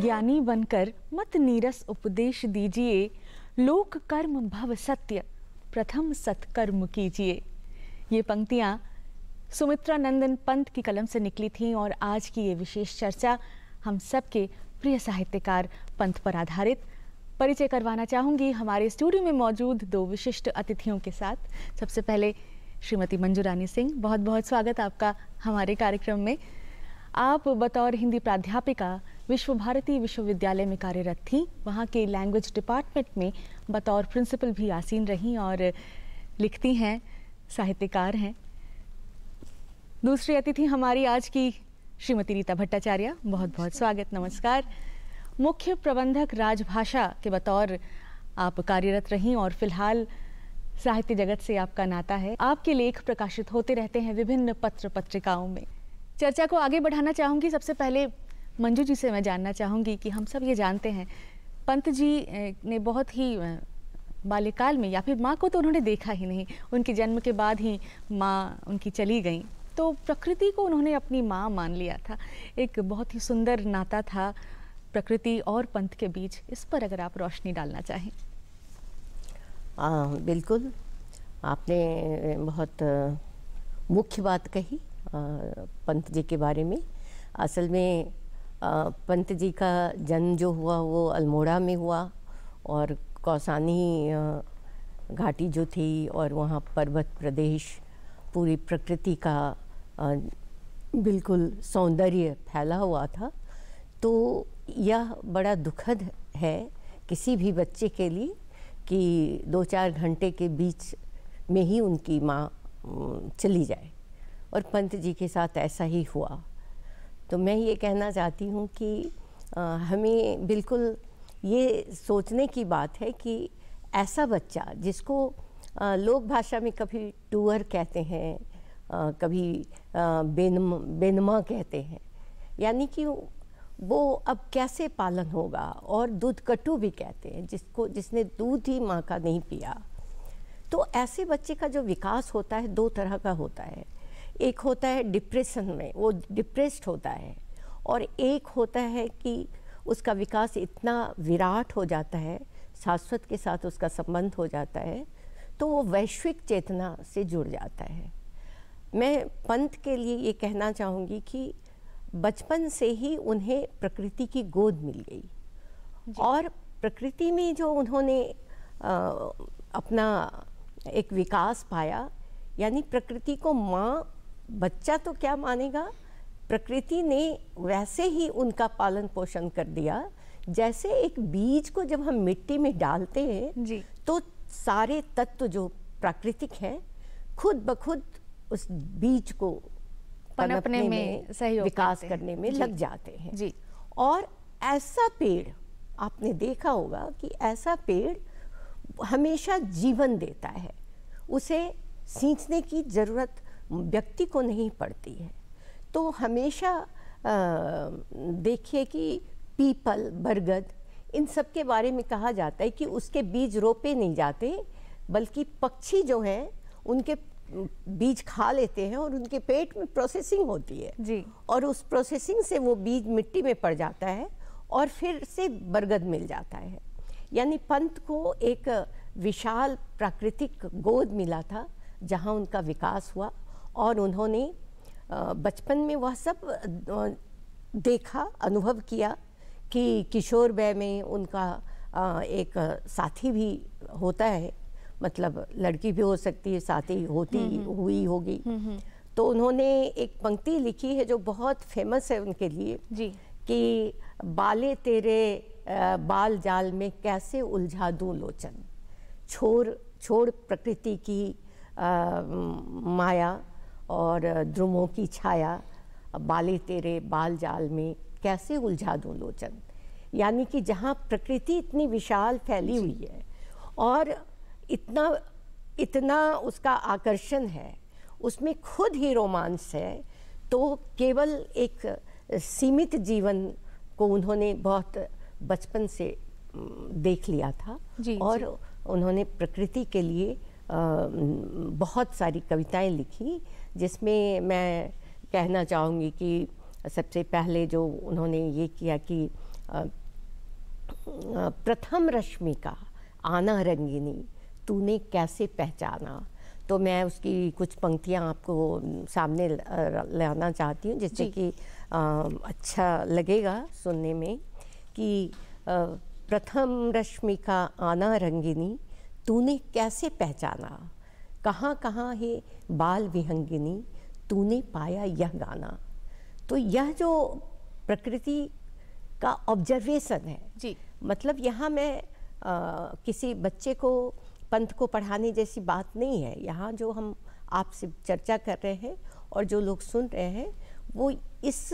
ज्ञानी बनकर मत नीरस उपदेश दीजिए लोक कर्म भव सत्य प्रथम सत्कर्म कीजिए ये पंक्तियाँ सुमित्रा नंदन पंत की कलम से निकली थीं और आज की ये विशेष चर्चा हम सबके प्रिय साहित्यकार पंत पर आधारित परिचय करवाना चाहूँगी हमारे स्टूडियो में मौजूद दो विशिष्ट अतिथियों के साथ सबसे पहले श्रीमती मंजू रानी सिंह बहुत बहुत स्वागत आपका हमारे कार्यक्रम में आप बतौर हिंदी प्राध्यापिका विश्व भारती विश्वविद्यालय में कार्यरत थी वहाँ के लैंग्वेज डिपार्टमेंट में बतौर प्रिंसिपल भी आसीन रहीं और लिखती हैं साहित्यकार हैं दूसरी अतिथि हमारी आज की श्रीमती रीता भट्टाचार्य बहुत बहुत स्वागत नमस्कार मुख्य प्रबंधक राजभाषा के बतौर आप कार्यरत रहीं और फिलहाल साहित्य जगत से आपका नाता है आपके लेख प्रकाशित होते रहते हैं विभिन्न पत्र पत्रिकाओं में चर्चा को आगे बढ़ाना चाहूंगी सबसे पहले मंजू जी से मैं जानना चाहूँगी कि हम सब ये जानते हैं पंत जी ने बहुत ही बाल्यकाल में या फिर माँ को तो उन्होंने देखा ही नहीं उनके जन्म के बाद ही माँ उनकी चली गई तो प्रकृति को उन्होंने अपनी माँ मान लिया था एक बहुत ही सुंदर नाता था प्रकृति और पंथ के बीच इस पर अगर आप रोशनी डालना चाहें आ, बिल्कुल आपने बहुत मुख्य बात कही पंत जी के बारे में असल में पंत जी का जन्म जो हुआ वो अल्मोड़ा में हुआ और कौसानी घाटी जो थी और वहाँ पर्वत प्रदेश पूरी प्रकृति का बिल्कुल सौंदर्य फैला हुआ था तो यह बड़ा दुखद है किसी भी बच्चे के लिए कि दो चार घंटे के बीच में ही उनकी माँ चली जाए और पंत जी के साथ ऐसा ही हुआ तो मैं ये कहना चाहती हूँ कि आ, हमें बिल्कुल ये सोचने की बात है कि ऐसा बच्चा जिसको आ, लोक भाषा में कभी टूअर कहते हैं आ, कभी बेनम बेनमा कहते हैं यानी कि वो अब कैसे पालन होगा और दूध कट्टु भी कहते हैं जिसको जिसने दूध ही माँ का नहीं पिया तो ऐसे बच्चे का जो विकास होता है दो तरह का होता है एक होता है डिप्रेशन में वो डिप्रेस्ड होता है और एक होता है कि उसका विकास इतना विराट हो जाता है शाश्वत के साथ उसका संबंध हो जाता है तो वो वैश्विक चेतना से जुड़ जाता है मैं पंथ के लिए ये कहना चाहूँगी कि बचपन से ही उन्हें प्रकृति की गोद मिल गई और प्रकृति में जो उन्होंने आ, अपना एक विकास पाया यानी प्रकृति को माँ बच्चा तो क्या मानेगा प्रकृति ने वैसे ही उनका पालन पोषण कर दिया जैसे एक बीज को जब हम मिट्टी में डालते हैं जी। तो सारे तत्व जो प्राकृतिक हैं खुद ब खुद उस बीज को पनपने में, में सही विकास करने में लग जाते हैं जी। और ऐसा पेड़ आपने देखा होगा कि ऐसा पेड़ हमेशा जीवन देता है उसे सींचने की ज़रूरत व्यक्ति को नहीं पड़ती है तो हमेशा देखिए कि पीपल बरगद इन सब के बारे में कहा जाता है कि उसके बीज रोपे नहीं जाते बल्कि पक्षी जो हैं उनके बीज खा लेते हैं और उनके पेट में प्रोसेसिंग होती है जी और उस प्रोसेसिंग से वो बीज मिट्टी में पड़ जाता है और फिर से बरगद मिल जाता है यानी पंत को एक विशाल प्राकृतिक गोद मिला था जहाँ उनका विकास हुआ और उन्होंने बचपन में वह सब देखा अनुभव किया कि किशोर वय में उनका एक साथी भी होता है मतलब लड़की भी हो सकती है साथी होती हम्म, हम्म। हुई होगी हम्म, तो उन्होंने एक पंक्ति लिखी है जो बहुत फेमस है उनके लिए जी कि बाले तेरे बाल जाल में कैसे उलझा दूं लोचन छोड़ छोड़ प्रकृति की आ, माया और द्रुमों की छाया बाले तेरे बाल जाल में कैसे उलझा दूँ लोचन यानी कि जहाँ प्रकृति इतनी विशाल फैली हुई है और इतना इतना उसका आकर्षण है उसमें खुद ही रोमांस है तो केवल एक सीमित जीवन को उन्होंने बहुत बचपन से देख लिया था जी, और जी। उन्होंने प्रकृति के लिए बहुत सारी कविताएं लिखी जिसमें मैं कहना चाहूँगी कि सबसे पहले जो उन्होंने ये किया कि प्रथम रश्मि का आना रंगिनी तूने कैसे पहचाना तो मैं उसकी कुछ पंक्तियाँ आपको सामने लाना चाहती हूँ जिससे कि अच्छा लगेगा सुनने में कि प्रथम रश्मि का आना रंगिनी तूने कैसे पहचाना कहाँ कहाँ है बाल विहंगिनी तूने पाया यह गाना तो यह जो प्रकृति का ऑब्जर्वेशन है जी मतलब यहाँ मैं आ, किसी बच्चे को पंथ को पढ़ाने जैसी बात नहीं है यहाँ जो हम आपसे चर्चा कर रहे हैं और जो लोग सुन रहे हैं वो इस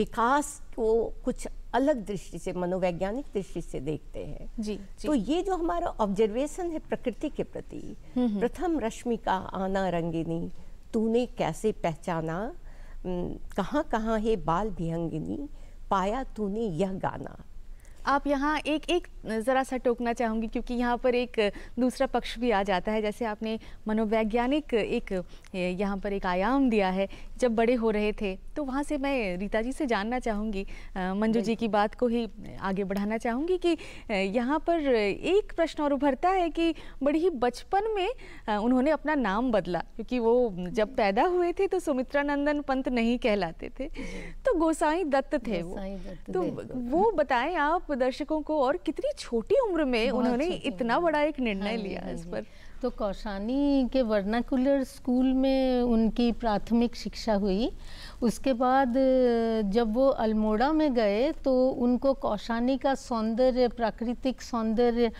विकास को कुछ अलग दृष्टि से मनोवैज्ञानिक दृष्टि से देखते हैं जी, जी तो ये जो हमारा ऑब्जर्वेशन है प्रकृति के प्रति हम्म, हम्म। प्रथम रश्मि का आना रंगिनी तूने कैसे पहचाना कहाँ कहाँ है बाल भिहंगिनी पाया तूने यह गाना आप यहाँ एक एक ज़रा सा टोकना चाहूँगी क्योंकि यहाँ पर एक दूसरा पक्ष भी आ जाता है जैसे आपने मनोवैज्ञानिक एक यहाँ पर एक आयाम दिया है जब बड़े हो रहे थे तो वहाँ से मैं रीता जी से जानना चाहूँगी मंजू जी की बात को ही आगे बढ़ाना चाहूँगी कि यहाँ पर एक प्रश्न और उभरता है कि बड़ी ही बचपन में उन्होंने अपना नाम बदला क्योंकि वो जब पैदा हुए थे तो सुमित्रा नंदन पंत नहीं कहलाते थे तो गोसाई दत्त थे वो तो वो बताएं आप दर्शकों को और कितनी छोटी उम्र में उन्होंने इतना बड़ा एक निर्णय हाँ लिया हाँ इस पर तो कौशानी के वर्नाकुलर स्कूल में उनकी प्राथमिक शिक्षा हुई उसके बाद जब वो अल्मोड़ा में गए तो उनको कौशानी का सौंदर्य प्राकृतिक सौंदर्य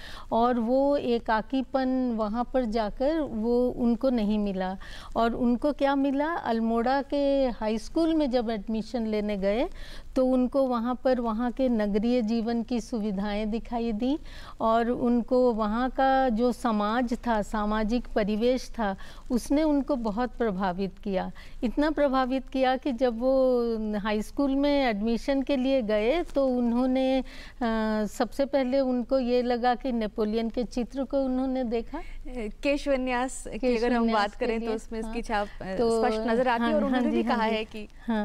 और वो एकाकीपन वहाँ पर जाकर वो उनको नहीं मिला और उनको क्या मिला अल्मोड़ा के हाई स्कूल में जब एडमिशन लेने गए तो उनको वहाँ पर वहाँ के नगरीय जीवन की सुविधाएं दिखाई दी और उनको वहाँ का जो समाज था सामाजिक परिवेश था उसने उनको बहुत प्रभावित किया इतना प्रभावित किया कि जब वो हाई स्कूल में एडमिशन के लिए गए तो उन्होंने आ, सबसे पहले उनको ये लगा कि नेपोलियन के चित्र को उन्होंने देखा केशवन्यास की अगर हम बात करें तो उसमें इसकी हाँ। छाप तो, स्पष्ट नजर आती है हाँ, और उन्होंने हाँ भी कहा है कि हाँ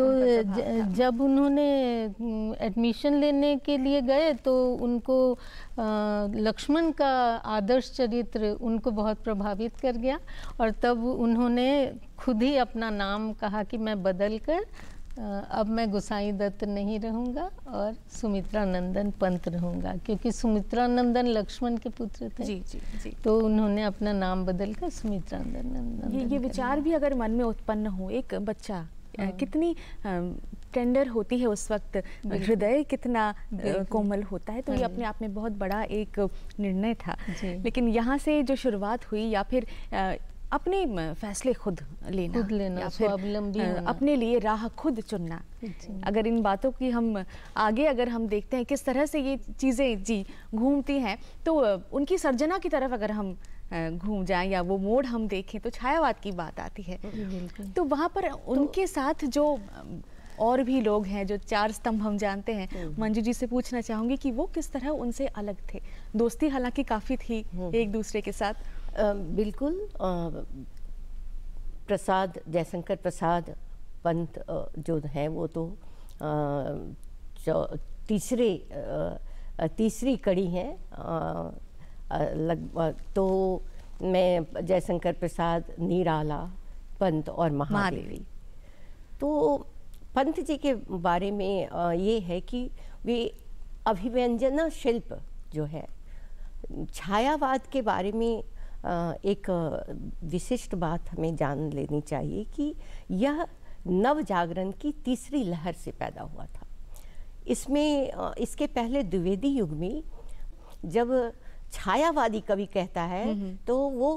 तो जब उन्होंने एडमिशन लेने के लिए गए तो उनको लक्ष्मण का आदर्श चरित्र उनको बहुत प्रभावित कर गया और तब उन्होंने खुद ही अपना नाम कहा कि मैं बदल कर अब मैं गुसाई दत्त नहीं रहूंगा और सुमित्रा नंदन पंत रहूंगा क्योंकि सुमित्रा नंदन लक्ष्मण के पुत्र थे जी जी जी तो उन्होंने अपना नाम बदल कर सुमित्रा नंदन ये, ये विचार भी अगर मन में उत्पन्न हो एक बच्चा हाँ। कितनी टेंडर होती है उस वक्त हृदय कितना कोमल होता है तो ये हाँ। अपने आप में बहुत बड़ा एक निर्णय था लेकिन यहाँ से जो शुरुआत हुई या फिर अपने फैसले खुद लेना खुद लेना या फिर अपने लिए राह खुद चुनना अगर इन बातों की हम आगे अगर हम देखते हैं किस तरह से ये चीज़ें जी घूमती हैं तो उनकी सर्जना की तरफ अगर हम घूम जाएं या वो मोड़ हम देखें तो छायावाद की बात आती है तो वहाँ पर तो उनके तो, साथ जो और भी लोग हैं जो चार स्तंभ हम जानते हैं हम्म। मंजू जी से पूछना चाहूंगी कि वो किस तरह उनसे अलग थे दोस्ती हालांकि काफ़ी थी हम्म। एक दूसरे के साथ आ, बिल्कुल आ, प्रसाद जयशंकर प्रसाद पंत जो है वो तो आ, तीसरे तीसरी कड़ी है लग तो मैं जयशंकर प्रसाद निराला पंत और महादेवी तो पंत जी के बारे में ये है कि वे अभिव्यंजना शिल्प जो है छायावाद के बारे में एक विशिष्ट बात हमें जान लेनी चाहिए कि यह नव जागरण की तीसरी लहर से पैदा हुआ था इसमें इसके पहले द्विवेदी युग में जब छायावादी कवि कहता है हम्म, हम्म। तो वो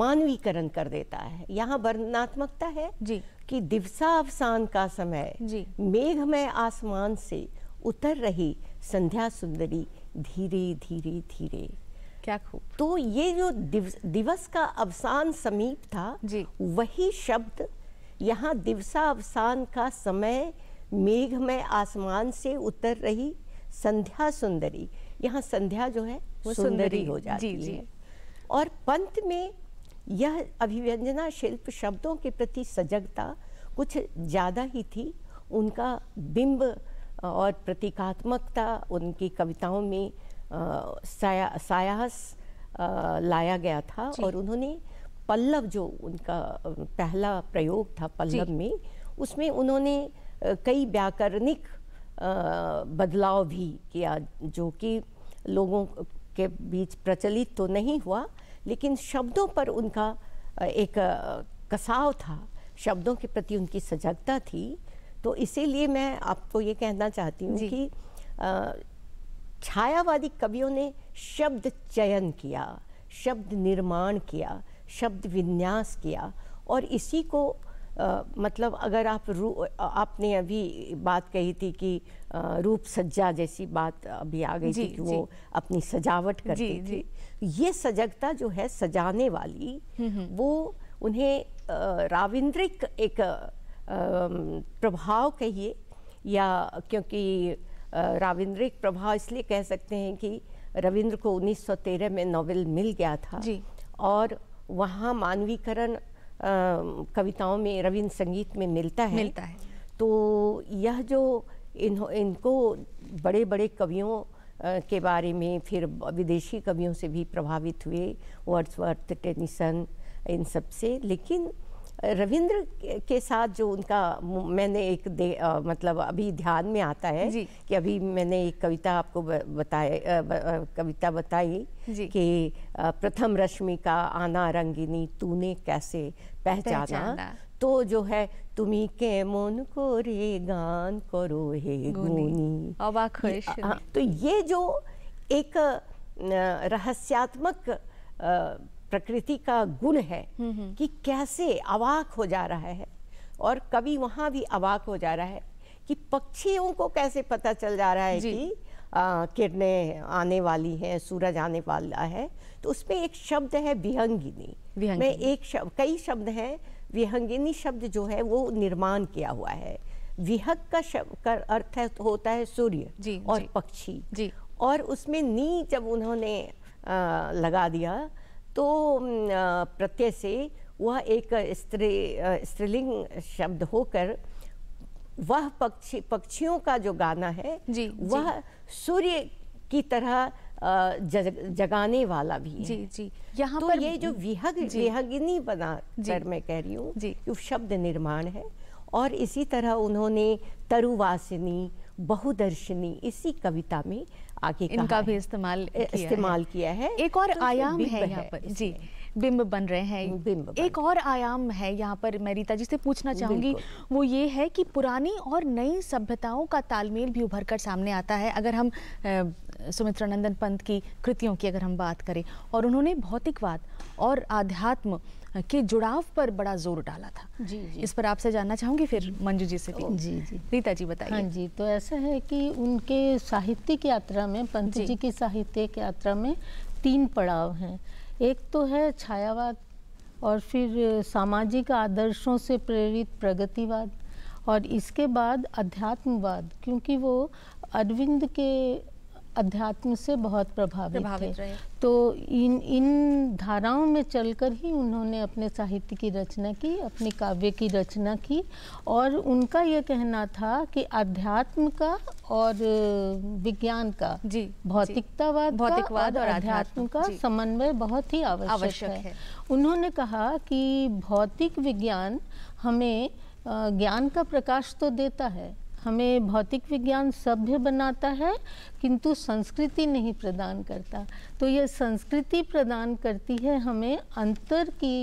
मानवीकरण कर देता है यहाँ वर्णनात्मकता है जी कि अवसान का समय जी मेघमय आसमान से उतर रही संध्या सुंदरी धीरे धीरे धीरे क्या खूब तो ये जो दिव, दिवस का अवसान समीप था जी वही शब्द यहाँ दिवसा अवसान का समय मेघमय आसमान से उतर रही संध्या सुंदरी यहाँ संध्या जो है वो सुंदरी हो जाती जी, जी। है और पंत में यह अभिव्यंजना शिल्प शब्दों के प्रति सजगता कुछ ज़्यादा ही थी उनका बिंब और प्रतीकात्मकता उनकी कविताओं में साया, सायास आ, लाया गया था और उन्होंने पल्लव जो उनका पहला प्रयोग था पल्लव में उसमें उन्होंने कई व्याकरणिक बदलाव भी किया जो कि लोगों के बीच प्रचलित तो नहीं हुआ लेकिन शब्दों पर उनका एक कसाव था शब्दों के प्रति उनकी सजगता थी तो इसीलिए मैं आपको ये कहना चाहती हूँ कि छायावादी कवियों ने शब्द चयन किया शब्द निर्माण किया शब्द विन्यास किया और इसी को आ, मतलब अगर आप रू आपने अभी बात कही थी कि आ, रूप सज्जा जैसी बात अभी आ गई थी कि वो अपनी सजावट करती जी, थी जी। ये सजगता जो है सजाने वाली हम्म, हम्म। वो उन्हें राविंद्रिक एक प्रभाव कहिए या क्योंकि राविंद्रिक प्रभाव इसलिए कह सकते हैं कि रविंद्र को 1913 में नोवेल मिल गया था जी। और वहाँ मानवीकरण कविताओं में रविंद्र संगीत में मिलता है मिलता है तो यह जो इन इनको बड़े बड़े कवियों के बारे में फिर विदेशी कवियों से भी प्रभावित हुए वर्ड्सवर्थ टेनिसन इन सब से लेकिन रविंद्र के साथ जो उनका मैंने एक दे आ, मतलब अभी ध्यान में आता है कि अभी मैंने एक कविता आपको बताए कविता बताई कि प्रथम रश्मि का आना रंगिनी तूने कैसे पहचाना, पहचाना। तो जो है तुम्हें কেমন করে গান করো হে গুনি অবাক হয়ে तो ये जो एक रहस्यात्मक प्रकृति का गुण है कि कैसे अवाक हो जा रहा है और कवि वहाँ भी अवाक हो जा रहा है कि पक्षियों को कैसे पता चल जा रहा है कि किरणें आने वाली हैं सूरज आने वाला है तो उसमें एक शब्द है विहंगिनी में एक शब्द कई शब्द हैं विहंगिनी शब्द जो है वो निर्माण किया हुआ है विहक का शब्द का अर्थ है, होता है सूर्य और जी, पक्षी जी। और उसमें नी जब उन्होंने आ, लगा दिया तो प्रत्यय से वह एक स्त्री स्त्रीलिंग शब्द होकर वह पक्षी पक्षियों का जो गाना है जी, वह सूर्य की तरह जग, जगाने वाला भी है। जी जी यहाँ तो पर ये जो विहग विहगिनी बना कर मैं कह रही हूँ जो शब्द निर्माण है और इसी तरह उन्होंने तरुवासिनी बहुदर्शनी इसी कविता में आगे इनका भी इस्तेमाल इस्तेमाल किया है एक और तो आयाम है यहाँ पर जी बिंब बन रहे हैं बिंब एक और आयाम है यहाँ पर मैं रीता जी से पूछना चाहूँगी वो ये है कि पुरानी और नई सभ्यताओं का तालमेल भी उभर कर सामने आता है अगर हम सुमित्रा नंदन पंत की कृतियों की अगर हम बात करें और उन्होंने भौतिकवाद और आध्यात्म के जुड़ाव पर बड़ा जोर डाला था जी, जी। इस पर आपसे जानना चाहूँगी फिर मंजू जी से भी जी जी रीता जी बताइए हाँ जी तो ऐसा है कि उनके साहित्यिक यात्रा में पंत जी की साहित्यिक यात्रा में तीन पड़ाव हैं एक तो है छायावाद और फिर सामाजिक आदर्शों से प्रेरित प्रगतिवाद और इसके बाद अध्यात्मवाद क्योंकि वो अरविंद के अध्यात्म से बहुत प्रभावित, प्रभावित थे तो इन इन धाराओं में चलकर ही उन्होंने अपने साहित्य की रचना की अपने काव्य की रचना की और उनका यह कहना था कि अध्यात्म का और विज्ञान का जी भौतिकतावाद भौतिकवाद और अध्यात्म का समन्वय बहुत ही आवश्यक, आवश्यक है।, है उन्होंने कहा कि भौतिक विज्ञान हमें ज्ञान का प्रकाश तो देता है हमें भौतिक विज्ञान सभ्य बनाता है किंतु संस्कृति नहीं प्रदान करता तो यह संस्कृति प्रदान करती है हमें अंतर की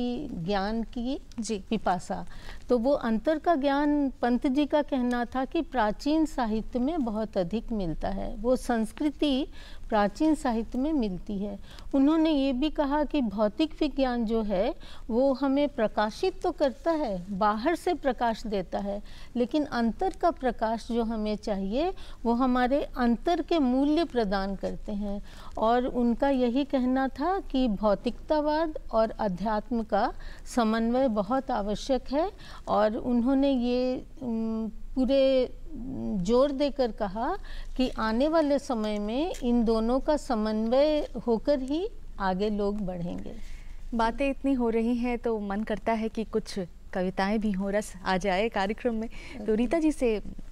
ज्ञान की जी पिपासा तो वो अंतर का ज्ञान पंत जी का कहना था कि प्राचीन साहित्य में बहुत अधिक मिलता है वो संस्कृति प्राचीन साहित्य में मिलती है उन्होंने ये भी कहा कि भौतिक विज्ञान जो है वो हमें प्रकाशित तो करता है बाहर से प्रकाश देता है लेकिन अंतर का प्रकाश जो हमें चाहिए वो हमारे अंतर के मूल्य प्रदान करते हैं और उनका यही कहना था कि भौतिकतावाद और अध्यात्म का समन्वय बहुत आवश्यक है और उन्होंने ये पूरे जोर देकर कहा कि आने वाले समय में इन दोनों का समन्वय होकर ही आगे लोग बढ़ेंगे बातें इतनी हो रही हैं तो मन करता है कि कुछ कविताएं भी हो रस आ जाए कार्यक्रम में तो रीता जी से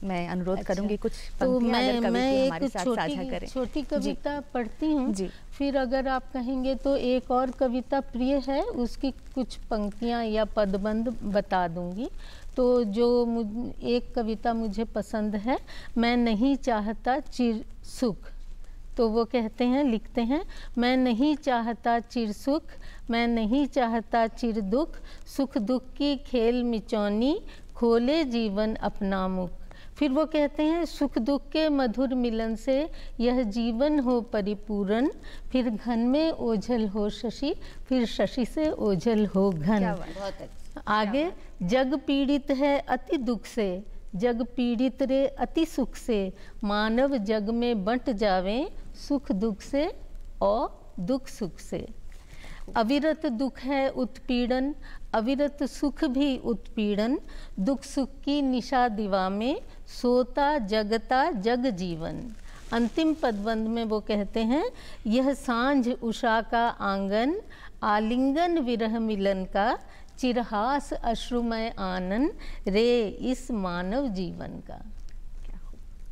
मैं अनुरोध अच्छा। करूंगी कुछ तो मैं मैं एक छोटी छोटी कविता पढ़ती हूँ फिर अगर आप कहेंगे तो एक और कविता प्रिय है उसकी कुछ पंक्तियाँ या पदबंध बता दूंगी तो जो मुझ एक कविता मुझे पसंद है मैं नहीं चाहता चिर सुख तो वो कहते हैं लिखते हैं मैं नहीं चाहता चिर सुख मैं नहीं चाहता चिर दुख सुख दुख की खेल मिचौनी खोले जीवन अपना मुख फिर वो कहते हैं सुख दुख के मधुर मिलन से यह जीवन हो परिपूर्ण फिर घन में ओझल हो शशि फिर शशि से ओझल हो घन बहुत अच्छा आगे जग पीड़ित है अति दुख से जग पीड़ित रे अति सुख से मानव जग में बंट जावे सुख दुख से और दुख सुख से अविरत दुख है उत्पीड़न अविरत सुख भी उत्पीड़न दुख सुख की निशा दिवा में सोता जगता जग जीवन अंतिम पदबंध में वो कहते हैं यह सांझ उषा का आंगन आलिंगन विरह मिलन का चिरहास अश्रुमय आनंद रे इस मानव जीवन का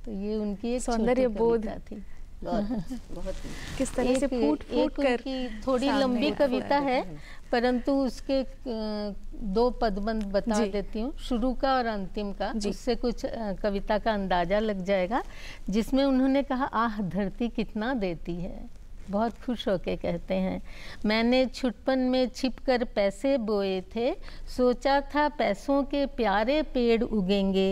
तो ये उनकी एक सौंदर्य बोध थी बहुत किस तरह एक, से फूट फूट कर थोड़ी लंबी कविता है परंतु उसके दो पदबंद बता देती हूँ शुरू का और अंतिम का उससे कुछ कविता का अंदाजा लग जाएगा जिसमें उन्होंने कहा आह धरती कितना देती है बहुत खुश होके कहते हैं मैंने छुटपन में छिपकर पैसे बोए थे सोचा था पैसों के प्यारे पेड़ उगेंगे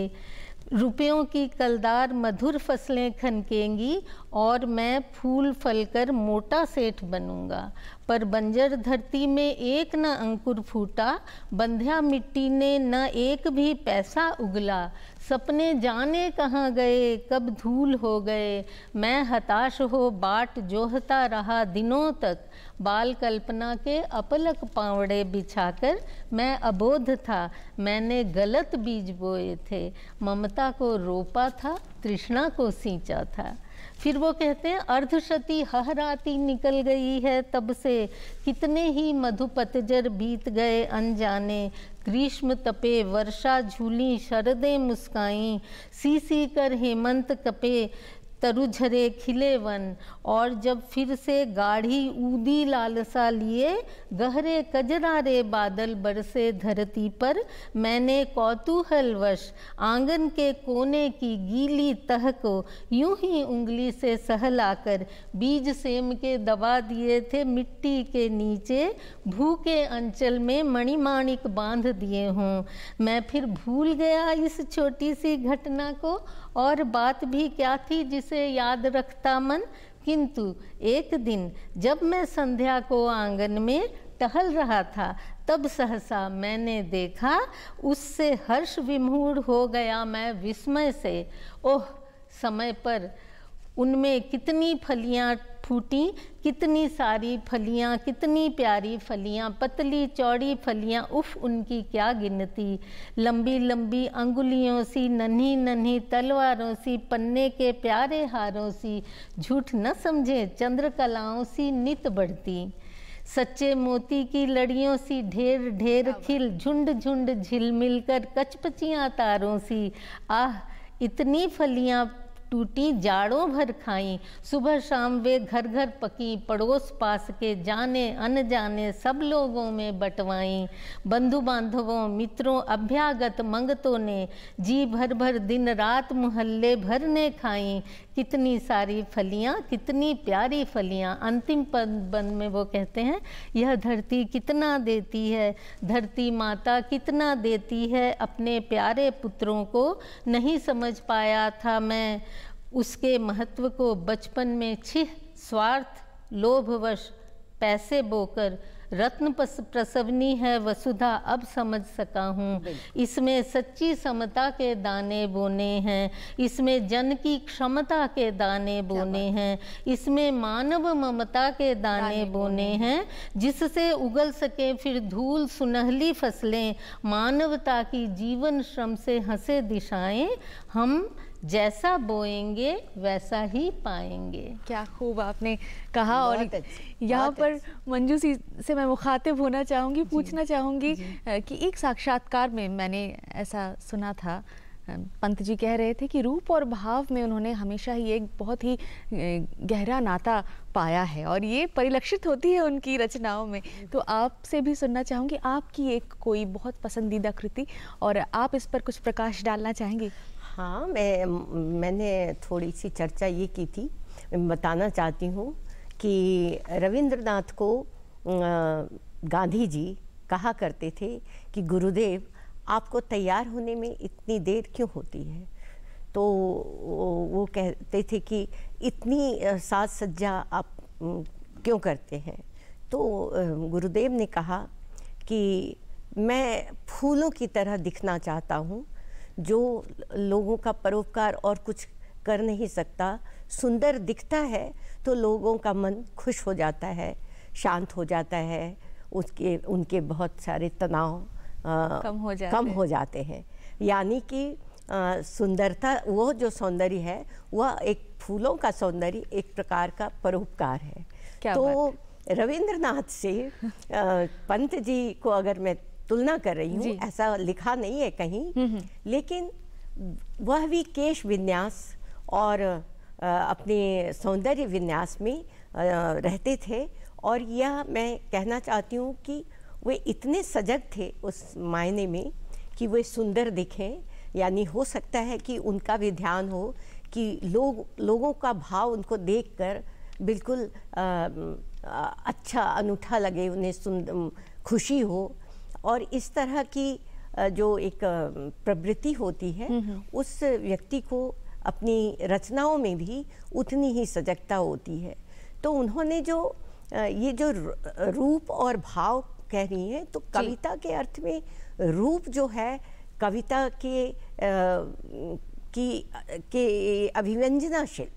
रुपयों की कलदार मधुर फसलें खनकेंगी और मैं फूल फल कर मोटा सेठ बनूंगा पर बंजर धरती में एक न अंकुर फूटा बंध्या मिट्टी ने न एक भी पैसा उगला सपने जाने कहाँ गए कब धूल हो गए मैं हताश हो बाट जोहता रहा दिनों तक बाल कल्पना के अपलक पावड़े बिछाकर मैं अबोध था मैंने गलत बीज बोए थे ममता को रोपा था तृष्णा को सींचा था फिर वो कहते हैं अर्धशती हहराती निकल गई है तब से कितने ही मधुपतजर बीत गए अनजाने ग्रीष्म तपे वर्षा झूली शरदे मुस्काई सी सी कर हेमंत कपे तरुझरे खिले वन और जब फिर से गाढ़ी ऊदी लालसा लिए गहरे कजरारे बादल बरसे धरती पर मैंने कौतूहलवश आंगन के कोने की गीली तह को यूं ही उंगली से सहलाकर बीज सेम के दबा दिए थे मिट्टी के नीचे भूखे अंचल में मणिमाणिक बांध दिए हों मैं फिर भूल गया इस छोटी सी घटना को और बात भी क्या थी जिसे याद रखता मन किंतु एक दिन जब मैं संध्या को आंगन में टहल रहा था तब सहसा मैंने देखा उससे हर्ष विमूढ़ हो गया मैं विस्मय से ओह समय पर उनमें कितनी फलियां फूटी कितनी सारी फलियाँ कितनी प्यारी फलियाँ पतली चौड़ी फलियाँ उफ उनकी क्या गिनती लंबी लंबी अंगुलियों सी नन्ही नन्ही तलवारों सी पन्ने के प्यारे हारों सी झूठ न समझे चंद्रकलाओं सी नित बढ़ती सच्चे मोती की लड़ियों सी ढेर ढेर खिल झुंड झुंड झिलमिल कर कचपचियाँ तारों सी आह इतनी फलियाँ टूटी जाड़ों भर खाई सुबह शाम वे घर घर पकी पड़ोस पास के जाने अन जाने सब लोगों में बटवाई बंधु बांधवों मित्रों अभ्यागत मंगतों ने जी भर भर दिन रात मोहल्ले भर ने खाई कितनी सारी फलियाँ कितनी प्यारी फलियाँ अंतिम पद बंद में वो कहते हैं यह धरती कितना देती है धरती माता कितना देती है अपने प्यारे पुत्रों को नहीं समझ पाया था मैं उसके महत्व को बचपन में छिह स्वार्थ लोभवश पैसे बोकर रत्न प्रसवनी है वसुधा अब समझ सका हूँ इसमें सच्ची समता के दाने बोने हैं इसमें जन की क्षमता के दाने बोने हैं इसमें मानव ममता के दाने, दाने बोने हैं जिससे उगल सके फिर धूल सुनहली फसलें मानवता की जीवन श्रम से हंसे दिशाएं हम जैसा बोएंगे वैसा ही पाएंगे क्या खूब आपने कहा और यहाँ पर मंजू सी से मैं मुखातिब होना चाहूँगी पूछना चाहूँगी कि एक साक्षात्कार में मैंने ऐसा सुना था पंत जी कह रहे थे कि रूप और भाव में उन्होंने हमेशा ही एक बहुत ही गहरा नाता पाया है और ये परिलक्षित होती है उनकी रचनाओं में तो आपसे भी सुनना चाहूँगी आपकी एक कोई बहुत पसंदीदा कृति और आप इस पर कुछ प्रकाश डालना चाहेंगे हाँ मैं मैंने थोड़ी सी चर्चा ये की थी मैं बताना चाहती हूँ कि रविंद्रनाथ को गांधी जी कहा करते थे कि गुरुदेव आपको तैयार होने में इतनी देर क्यों होती है तो वो कहते थे कि इतनी साज सज्जा आप क्यों करते हैं तो गुरुदेव ने कहा कि मैं फूलों की तरह दिखना चाहता हूँ जो लोगों का परोपकार और कुछ कर नहीं सकता सुंदर दिखता है तो लोगों का मन खुश हो जाता है शांत हो जाता है उसके उनके बहुत सारे तनाव आ, कम हो जाते कम हो जाते हैं यानी कि सुंदरता वो जो सौंदर्य है वह एक फूलों का सौंदर्य एक प्रकार का परोपकार है तो रविंद्रनाथ से पंत जी को अगर मैं तुलना कर रही हूँ ऐसा लिखा नहीं है कहीं हम्म, हम्म। लेकिन वह भी केश विन्यास और अपने सौंदर्य विन्यास में रहते थे और यह मैं कहना चाहती हूँ कि वे इतने सजग थे उस मायने में कि वे सुंदर दिखें यानी हो सकता है कि उनका भी ध्यान हो कि लोग लोगों का भाव उनको देखकर बिल्कुल आ, आ, अच्छा अनूठा लगे उन्हें सुंदर खुशी हो और इस तरह की जो एक प्रवृत्ति होती है हम्म, हम्म। उस व्यक्ति को अपनी रचनाओं में भी उतनी ही सजगता होती है तो उन्होंने जो ये जो रूप और भाव कह रही हैं तो कविता के अर्थ में रूप जो है कविता के की के अभिव्यंजना शिल्प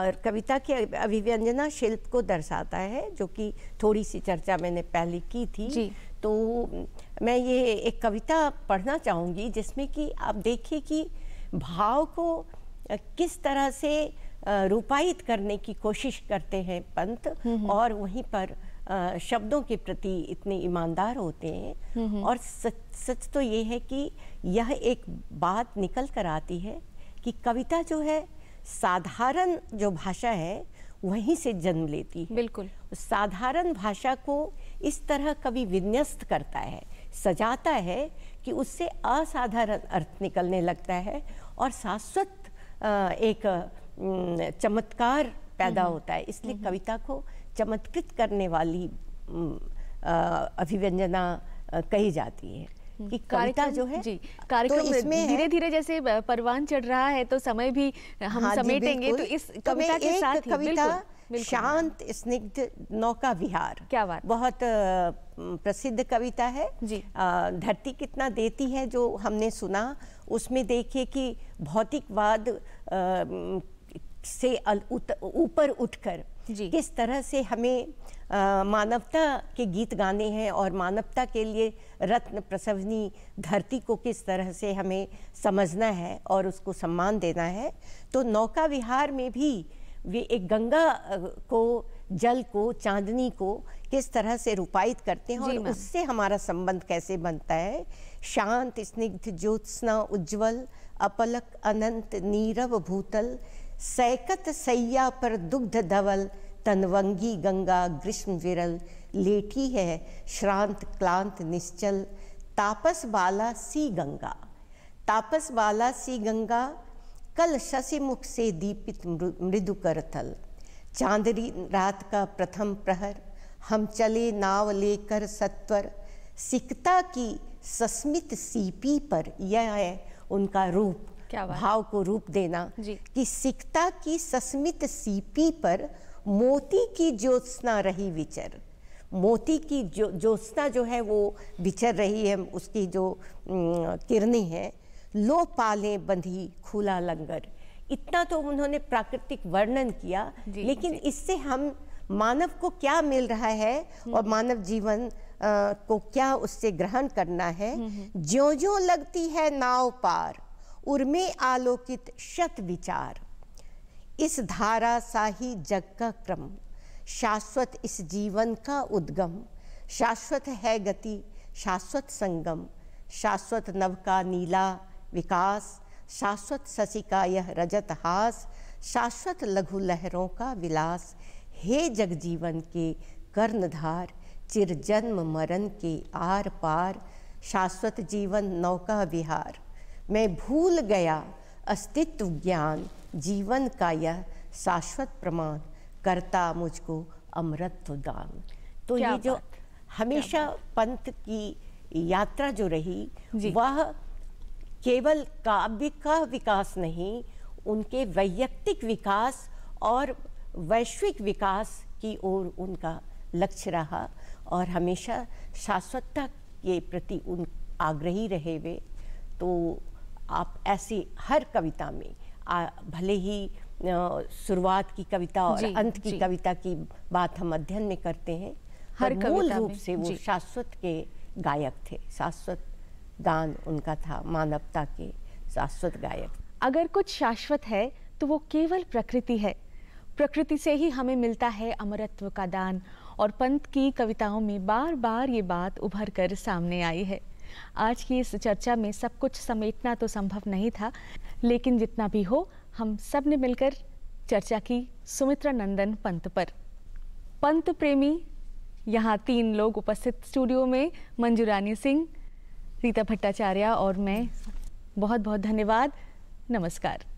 और कविता के अभिव्यंजना शिल्प को दर्शाता है जो कि थोड़ी सी चर्चा मैंने पहले की थी तो मैं ये एक कविता पढ़ना चाहूँगी जिसमें कि आप देखिए कि भाव को किस तरह से रूपायित करने की कोशिश करते हैं पंत और वहीं पर शब्दों के प्रति इतने ईमानदार होते हैं और सच सच तो ये है कि यह एक बात निकल कर आती है कि कविता जो है साधारण जो भाषा है वहीं से जन्म लेती है बिल्कुल साधारण भाषा को इस तरह कवि विन्यस्त करता है सजाता है कि उससे असाधारण अर्थ निकलने लगता है और शाश्वत एक चमत्कार पैदा हम्म। होता है इसलिए हम्म। कविता को चमत्कृत करने वाली अभिव्यंजना कही जाती है हम्म। कि कविता जो है जी तो कार्यक्रम तो धीरे धीरे जैसे परवान चढ़ रहा है तो समय भी हम हाँ समेटेंगे तो इस तो कविता के साथ कविता शांत स्निग्ध नौका विहार क्या बात बहुत प्रसिद्ध कविता है जी धरती कितना देती है जो हमने सुना उसमें देखिए कि भौतिकवाद से ऊपर उठकर किस तरह से हमें आ, मानवता के गीत गाने हैं और मानवता के लिए रत्न प्रसवनी धरती को किस तरह से हमें समझना है और उसको सम्मान देना है तो नौका विहार में भी वे एक गंगा को जल को चांदनी को किस तरह से रूपायित करते हैं और उससे हमारा संबंध कैसे बनता है शांत स्निग्ध ज्योत्सना उज्जवल अपलक अनंत नीरव भूतल सैकत सैया पर दुग्ध धवल तनवंगी गंगा ग्रीष्म विरल लेठी है श्रांत क्लांत निश्चल तापस बाला सी गंगा तापस बाला सी गंगा कल शशिमुख से दीपित मृदु थल चांदरी रात का प्रथम प्रहर हम चले नाव लेकर सत्वर सिकता की सस्मित सीपी पर यह है उनका रूप क्या भाव को रूप देना कि सिकता की सस्मित सीपी पर मोती की ज्योत्सना रही विचर मोती की जो ज्योत्सना जो है वो विचर रही है उसकी जो किरणें हैं लो पाले बंधी खुला लंगर इतना तो उन्होंने प्राकृतिक वर्णन किया जी, लेकिन जी. इससे हम मानव को क्या मिल रहा है हम्म। और मानव जीवन आ, को क्या उससे ग्रहण करना है ज्यो हम्म, हम्म। ज्यो लगती है नाव पार उर्मे आलोकित शत विचार इस धारा सा ही जग का क्रम शाश्वत इस जीवन का उद्गम शाश्वत है गति शाश्वत संगम शाश्वत नव का नीला विकास शाश्वत शशि का यह रजत हास शाश्वत लघु लहरों का विलास हे जीवन के कर्णधार चिर जन्म मरण के आर पार शाश्वत जीवन नौका विहार मैं भूल गया अस्तित्व ज्ञान जीवन का यह शाश्वत प्रमाण करता मुझको अमृत दान तो ये जो हमेशा पंथ की यात्रा जो रही वह केवल काव्य का विकास नहीं उनके वैयक्तिक विकास और वैश्विक विकास की ओर उनका लक्ष्य रहा और हमेशा शाश्वतता के प्रति उन आग्रही रहे हुए तो आप ऐसी हर कविता में आ, भले ही शुरुआत की कविता और अंत की कविता की बात हम अध्ययन में करते हैं हर तो मूल रूप से वो शाश्वत के गायक थे शाश्वत दान उनका था मानवता के शाश्वत गायक अगर कुछ शाश्वत है तो वो केवल प्रकृति है प्रकृति से ही हमें मिलता है अमरत्व का दान और पंत की कविताओं में बार बार ये बात उभर कर सामने आई है आज की इस चर्चा में सब कुछ समेटना तो संभव नहीं था लेकिन जितना भी हो हम सब ने मिलकर चर्चा की सुमित्रा नंदन पंत पर पंत प्रेमी यहाँ तीन लोग उपस्थित स्टूडियो में मंजूरानी सिंह रीता भट्टाचार्य और मैं बहुत बहुत धन्यवाद नमस्कार